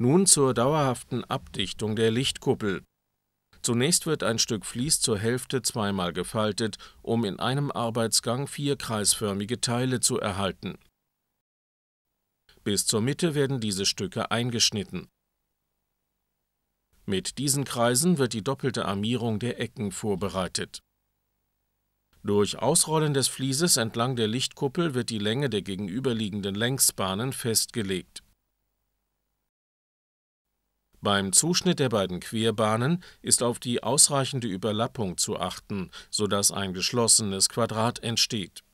Nun zur dauerhaften Abdichtung der Lichtkuppel. Zunächst wird ein Stück Vlies zur Hälfte zweimal gefaltet, um in einem Arbeitsgang vier kreisförmige Teile zu erhalten. Bis zur Mitte werden diese Stücke eingeschnitten. Mit diesen Kreisen wird die doppelte Armierung der Ecken vorbereitet. Durch Ausrollen des Flieses entlang der Lichtkuppel wird die Länge der gegenüberliegenden Längsbahnen festgelegt beim Zuschnitt der beiden Querbahnen ist auf die ausreichende Überlappung zu achten, sodass ein geschlossenes Quadrat entsteht